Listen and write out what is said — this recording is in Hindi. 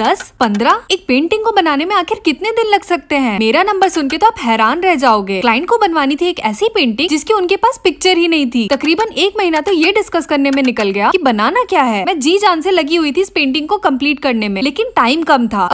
दस पंद्रह एक पेंटिंग को बनाने में आखिर कितने दिन लग सकते हैं मेरा नंबर सुन के तो आप हैरान रह जाओगे क्लाइंट को बनवानी थी एक ऐसी पेंटिंग जिसकी उनके पास पिक्चर ही नहीं थी तकरीबन एक महीना तो ये डिस्कस करने में निकल गया की बनाना क्या है मैं जी जान से लगी हुई थी इस पेंटिंग को कम्प्लीट करने में लेकिन टाइम कम था